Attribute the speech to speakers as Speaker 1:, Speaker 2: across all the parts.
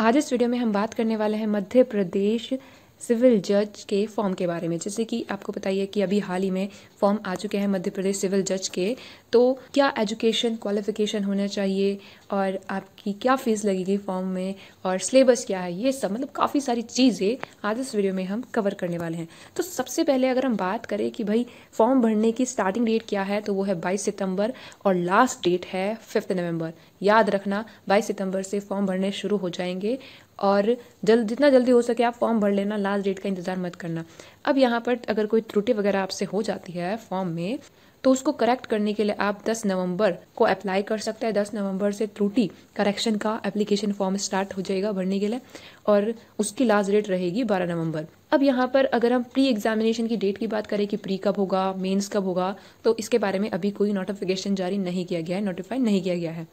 Speaker 1: आज इस वीडियो में हम बात करने वाले हैं मध्य प्रदेश सिविल जज के फॉर्म के बारे में जैसे कि आपको बताइए कि अभी हाल ही में फॉर्म आ चुके हैं मध्य प्रदेश सिविल जज के तो क्या एजुकेशन क्वालिफिकेशन होना चाहिए और आपकी क्या फ़ीस लगेगी फॉर्म में और सिलेबस क्या है ये सब मतलब काफ़ी सारी चीज़ें आज इस वीडियो में हम कवर करने वाले हैं तो सबसे पहले अगर हम बात करें कि भाई फॉर्म भरने की स्टार्टिंग डेट क्या है तो वो है बाईस सितम्बर और लास्ट डेट है फिफ्थ नवम्बर याद रखना बाईस सितम्बर से फॉर्म भरने शुरू हो जाएंगे और जल्द जितना जल्दी हो सके आप फॉर्म भर लेना लास्ट डेट का इंतज़ार मत करना अब यहाँ पर अगर कोई त्रुटि वगैरह आपसे हो जाती है फॉर्म में तो उसको करेक्ट करने के लिए आप 10 नवंबर को अप्लाई कर सकते हैं 10 नवंबर से त्रुटि करेक्शन का एप्लीकेशन फॉर्म स्टार्ट हो जाएगा भरने के लिए और उसकी लास्ट डेट रहेगी 12 नवंबर अब यहाँ पर अगर हम प्री एग्जामिनेशन की डेट की बात करें कि प्री कब होगा मेंस कब होगा तो इसके बारे में अभी कोई नोटिफिकेशन जारी नहीं किया गया है नोटिफाई नहीं किया गया है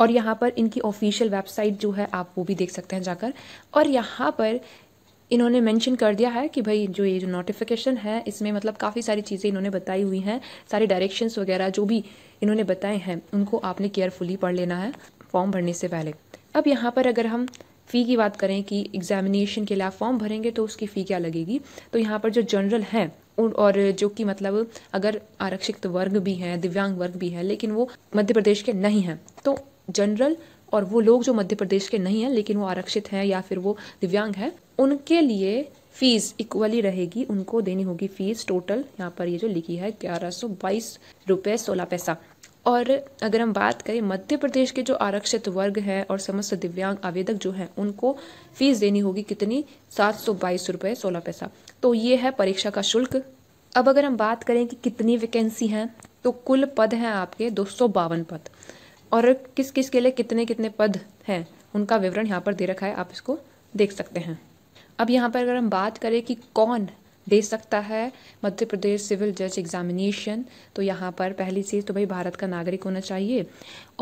Speaker 1: और यहाँ पर इनकी ऑफिशियल वेबसाइट जो है आप वो भी देख सकते हैं जाकर और यहाँ पर इन्होंने मेंशन कर दिया है कि भाई जो ये जो नोटिफिकेशन है इसमें मतलब काफ़ी सारी चीज़ें इन्होंने बताई हुई हैं सारे डायरेक्शंस वगैरह जो भी इन्होंने बताए हैं उनको आपने केयरफुली पढ़ लेना है फॉर्म भरने से पहले अब यहाँ पर अगर हम फ़ी की बात करें कि एग्जामिनेशन के लिए आप फॉर्म भरेंगे तो उसकी फ़ी क्या लगेगी तो यहाँ पर जो जनरल हैं और जो कि मतलब अगर आरक्षित वर्ग भी हैं दिव्यांग वर्ग भी हैं लेकिन वो मध्य प्रदेश के नहीं हैं तो जनरल और वो लोग जो मध्य प्रदेश के नहीं हैं लेकिन वो आरक्षित हैं या फिर वो दिव्यांग हैं उनके लिए फीस इक्वली रहेगी उनको देनी होगी फीस टोटल यहाँ पर ये जो लिखी है ग्यारह सौ बाईस रुपये सोलह पैसा और अगर हम बात करें मध्य प्रदेश के जो आरक्षित वर्ग हैं और समस्त दिव्यांग आवेदक जो हैं उनको फीस देनी होगी कितनी सात सौ बाईस रुपये सोलह पैसा तो ये है परीक्षा का शुल्क अब अगर हम बात करें कि कितनी वैकेंसी हैं तो कुल पद हैं आपके दो सौ बावन पद और किस किस के लिए कितने कितने पद हैं उनका विवरण यहाँ पर दे रखा है आप इसको देख सकते हैं अब यहाँ पर अगर हम बात करें कि कौन दे सकता है मध्य प्रदेश सिविल जज एग्जामिनेशन तो यहाँ पर पहली चीज़ तो भाई भारत का नागरिक होना चाहिए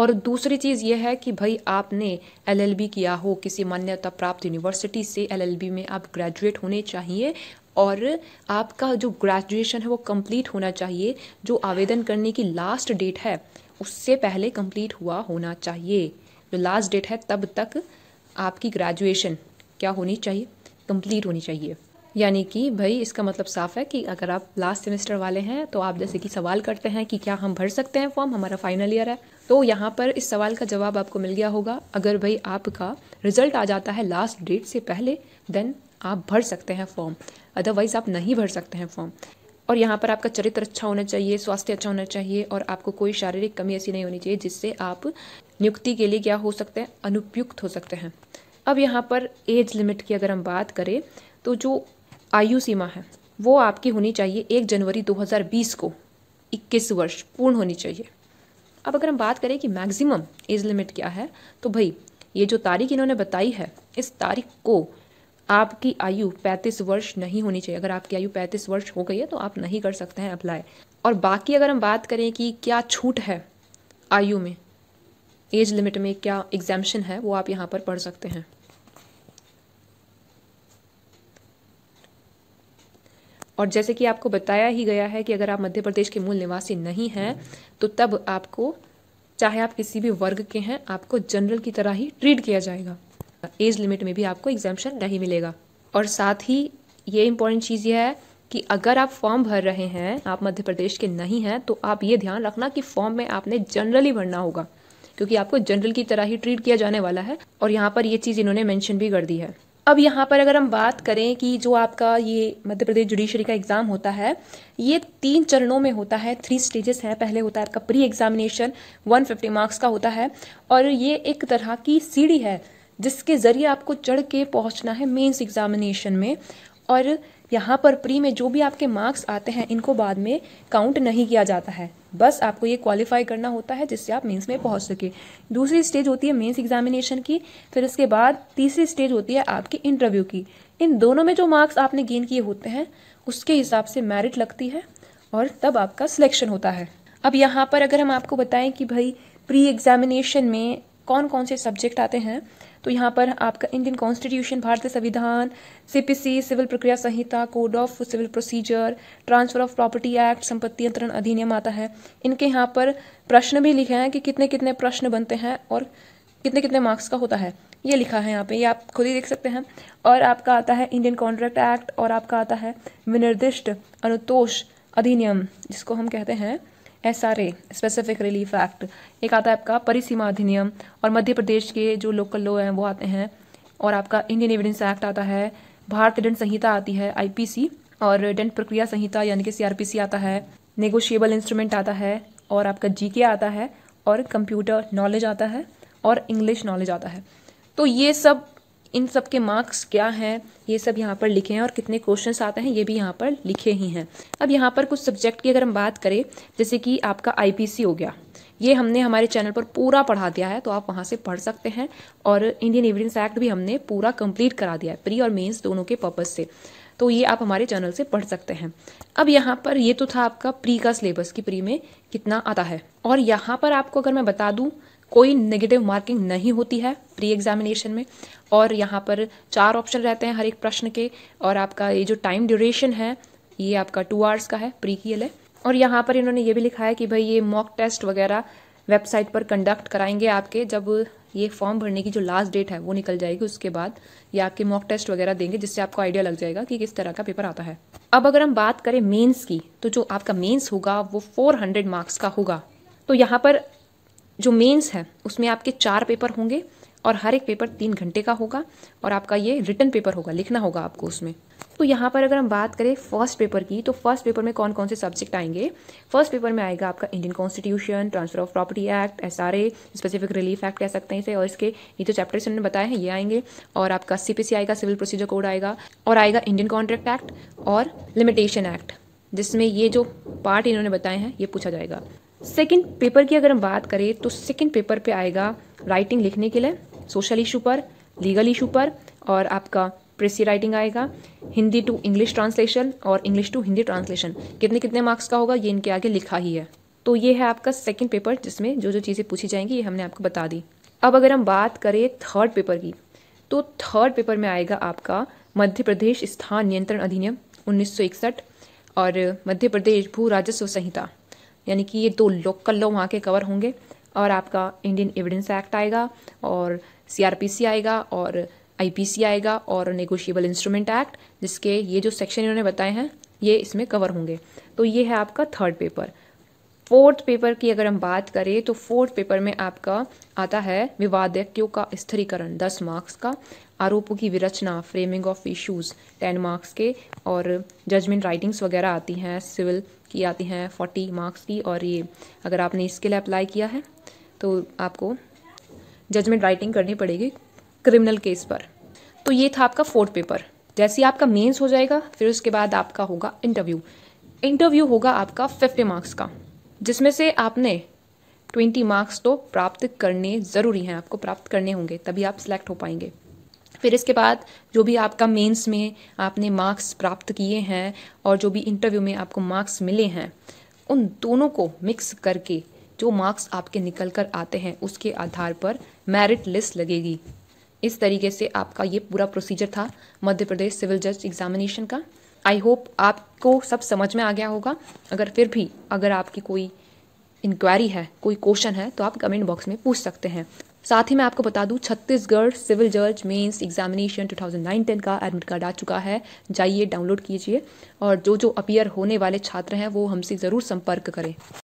Speaker 1: और दूसरी चीज़ यह है कि भाई आपने एलएलबी किया हो किसी मान्यता प्राप्त यूनिवर्सिटी से एलएलबी में आप ग्रेजुएट होने चाहिए और आपका जो ग्रेजुएशन है वो कंप्लीट होना चाहिए जो आवेदन करने की लास्ट डेट है उससे पहले कंप्लीट हुआ होना चाहिए जो लास्ट डेट है तब तक आपकी ग्रेजुएशन क्या होनी चाहिए कंप्लीट होनी चाहिए यानी कि भाई इसका मतलब साफ है कि अगर आप लास्ट सेमेस्टर वाले हैं तो आप जैसे कि सवाल करते हैं कि क्या हम भर सकते हैं फॉर्म हमारा फाइनल ईयर है तो यहाँ पर इस सवाल का जवाब आपको मिल गया होगा अगर भाई आपका रिजल्ट आ जाता है लास्ट डेट से पहले देन आप भर सकते हैं फॉर्म अदरवाइज़ आप नहीं भर सकते हैं फॉर्म और यहाँ पर आपका चरित्र अच्छा होना चाहिए स्वास्थ्य अच्छा होना चाहिए और आपको कोई शारीरिक कमी ऐसी नहीं होनी चाहिए जिससे आप नियुक्ति के लिए क्या हो सकते हैं अनुपयुक्त हो सकते हैं अब यहाँ पर एज लिमिट की अगर हम बात करें तो जो आयु सीमा है वो आपकी होनी चाहिए एक जनवरी 2020 को 21 वर्ष पूर्ण होनी चाहिए अब अगर हम बात करें कि मैक्सिमम एज लिमिट क्या है तो भाई ये जो तारीख इन्होंने बताई है इस तारीख को आपकी आयु 35 वर्ष नहीं होनी चाहिए अगर आपकी आयु 35 वर्ष हो गई है तो आप नहीं कर सकते हैं अप्लाई और बाकी अगर हम बात करें कि क्या छूट है आयु में एज लिमिट में क्या एग्जामेशन है वो आप यहाँ पर पढ़ सकते हैं और जैसे कि आपको बताया ही गया है कि अगर आप मध्य प्रदेश के मूल निवासी नहीं हैं तो तब आपको चाहे आप किसी भी वर्ग के हैं आपको जनरल की तरह ही ट्रीट किया जाएगा एज लिमिट में भी आपको एग्जामेशन नहीं मिलेगा और साथ ही ये इम्पोर्टेंट चीज़ यह है कि अगर आप फॉर्म भर रहे हैं आप मध्य प्रदेश के नहीं हैं तो आप ये ध्यान रखना कि फॉर्म में आपने जनरली भरना होगा क्योंकि आपको जनरल की तरह ही ट्रीट किया जाने वाला है और यहाँ पर ये चीज़ इन्होंने मेंशन भी कर दी है अब यहाँ पर अगर हम बात करें कि जो आपका ये मध्य प्रदेश जुडिशरी का एग्ज़ाम होता है ये तीन चरणों में होता है थ्री स्टेजेस हैं पहले होता है आपका प्री एग्जामिनेशन 150 मार्क्स का होता है और ये एक तरह की सीढ़ी है जिसके ज़रिए आपको चढ़ के पहुँचना है मेंस एग्ज़ामिनेशन में और यहाँ पर प्री में जो भी आपके मार्क्स आते हैं इनको बाद में काउंट नहीं किया जाता है बस आपको ये क्वालिफाई करना होता है जिससे आप मेंस में पहुँच सके दूसरी स्टेज होती है मेंस एग्जामिनेशन की फिर उसके बाद तीसरी स्टेज होती है आपकी इंटरव्यू की इन दोनों में जो मार्क्स आपने गेन किए होते हैं उसके हिसाब से मेरिट लगती है और तब आपका सिलेक्शन होता है अब यहाँ पर अगर हम आपको बताएं कि भाई प्री एग्ज़ामिनेशन में कौन कौन से सब्जेक्ट आते हैं तो यहाँ पर आपका इंडियन कॉन्स्टिट्यूशन भारतीय संविधान सीपीसी सिविल प्रक्रिया संहिता code of civil procedure transfer of property act संपत्ति अंतरण अधिनियम आता है इनके यहाँ पर प्रश्न भी लिखे हैं कि कितने कितने प्रश्न बनते हैं और कितने कितने मार्क्स का होता है ये लिखा है यहाँ पे ये आप खुद ही देख सकते हैं और आपका आता है इंडियन कॉन्ट्रैक्ट एक्ट और आपका आता है विनिर्दिष्ट अनुतोष अधिनियम जिसको हम कहते हैं S R A specific relief act एक आता है आपका परिसीमा अधिनियम और मध्य प्रदेश के जो लोकल लॉ हैं वो आते हैं और आपका इंडियन एविडेंस एक्ट आता है भारतीय दंड संहिता आती है आईपीसी और दंड प्रक्रिया संहिता यानी कि सीआरपीसी आता है नेगोशिएबल इंस्ट्रूमेंट आता है और आपका जीके आता है और कंप्यूटर नॉलेज आता है और इंग्लिश नॉलेज आता है तो ये सब इन सब के मार्क्स क्या हैं ये सब यहाँ पर लिखे हैं और कितने क्वेश्चंस आते हैं ये भी यहाँ पर लिखे ही हैं अब यहाँ पर कुछ सब्जेक्ट की अगर हम बात करें जैसे कि आपका आईपीसी हो गया ये हमने हमारे चैनल पर पूरा पढ़ा दिया है तो आप वहाँ से पढ़ सकते हैं और इंडियन एविडेंस एक्ट भी हमने पूरा कम्प्लीट करा दिया है प्री और मेन्स दोनों के पर्पज़ से तो ये आप हमारे चैनल से पढ़ सकते हैं अब यहाँ पर ये तो था आपका प्री का सिलेबस कि प्री में कितना आता है और यहाँ पर आपको अगर मैं बता दूँ कोई नेगेटिव मार्किंग नहीं होती है प्री एग्जामिनेशन में और यहाँ पर चार ऑप्शन रहते हैं हर एक प्रश्न के और आपका ये जो टाइम ड्यूरेशन है ये आपका टू आवर्स का है प्री की एल और यहाँ पर इन्होंने ये भी लिखा है कि भाई ये मॉक टेस्ट वगैरह वेबसाइट पर कंडक्ट कराएंगे आपके जब ये फॉर्म भरने की जो लास्ट डेट है वो निकल जाएगी उसके बाद ये आपके मॉक टेस्ट वगैरह देंगे जिससे आपको आइडिया लग जाएगा कि किस तरह का पेपर आता है अब अगर हम बात करें मेंस की तो जो आपका मेंस होगा वो 400 मार्क्स का होगा तो यहाँ पर जो मेंस है उसमें आपके चार पेपर होंगे और हर एक पेपर तीन घंटे का होगा और आपका ये रिटर्न पेपर होगा लिखना होगा आपको उसमें तो यहाँ पर अगर हम बात करें फर्स्ट पेपर की तो फर्स्ट पेपर में कौन कौन से सब्जेक्ट आएंगे फर्स्ट पेपर में आएगा आपका Indian constitution transfer of property act S specific relief act कह सकते हैं इसे और इसके ये जो चैप्टर्स इन्होंने बताए हैं ये आएंगे और आपका सी पी सी आएगा सिविल प्रोसीजर कोड आएगा और आएगा इंडियन कॉन्ट्रैक्ट एक्ट और लिमिटेशन एक्ट जिसमें ये जो पार्ट इन्होंने बताए हैं ये पूछा जाएगा सेकंड पेपर की अगर हम बात करें तो सेकंड पेपर पे आएगा राइटिंग लिखने के लिए सोशल इशू पर लीगल इशू पर और आपका प्रेसी राइटिंग आएगा हिंदी टू इंग्लिश ट्रांसलेशन और इंग्लिश टू हिंदी ट्रांसलेशन कितने कितने मार्क्स का होगा ये इनके आगे लिखा ही है तो ये है आपका सेकंड पेपर जिसमें जो जो चीज़ें पूछी जाएंगी ये हमने आपको बता दी अब अगर हम बात करें थर्ड पेपर की तो थर्ड पेपर में आएगा आपका मध्य प्रदेश स्थान नियंत्रण अधिनियम 1961 और मध्य प्रदेश भू राजस्व संहिता यानी कि ये दो लोकल लो वहाँ के कवर होंगे और आपका इंडियन एविडेंस एक्ट आएगा और सीआरपीसी आएगा और आईपीसी आएगा और नेगोशिएबल इंस्ट्रूमेंट एक्ट जिसके ये जो सेक्शन इन्होंने बताए हैं ये इसमें कवर होंगे तो ये है आपका थर्ड पेपर फोर्थ पेपर की अगर हम बात करें तो फोर्थ पेपर में आपका आता है विवादज्ञों का स्थिरीकरण दस मार्क्स का आरोपों की विरचना framing of issues ten marks के और जजमेंट राइटिंग्स वगैरह आती हैं सिविल की आती हैं फोर्टी मार्क्स की और ये अगर आपने इसके लिए अप्लाई किया है तो आपको जजमेंट राइटिंग करनी पड़ेगी क्रिमिनल केस पर तो ये था आपका फोर्थ पेपर जैसे ही आपका मेंस हो जाएगा फिर उसके बाद आपका होगा इंटरव्यू इंटरव्यू होगा आपका फिफ्टी मार्क्स का जिसमें से आपने ट्वेंटी मार्क्स तो प्राप्त करने ज़रूरी हैं आपको प्राप्त करने होंगे तभी आप सिलेक्ट हो पाएंगे फिर इसके बाद जो भी आपका मेंस में आपने मार्क्स प्राप्त किए हैं और जो भी इंटरव्यू में आपको मार्क्स मिले हैं उन दोनों को मिक्स करके जो मार्क्स आपके निकल कर आते हैं उसके आधार पर मेरिट लिस्ट लगेगी इस तरीके से आपका ये पूरा प्रोसीजर था मध्य प्रदेश सिविल जज एग्जामिनेशन का आई होप आपको सब समझ में आ गया होगा अगर फिर भी अगर आपकी कोई इंक्वायरी है कोई क्वेश्चन है तो आप कमेंट बॉक्स में पूछ सकते हैं साथ ही मैं आपको बता दूं छत्तीसगढ़ सिविल जज मेंस एग्जामिनेशन 2009-10 का एडमिट कार्ड आ चुका है जाइए डाउनलोड कीजिए और जो जो अपियर होने वाले छात्र हैं वो हमसे ज़रूर संपर्क करें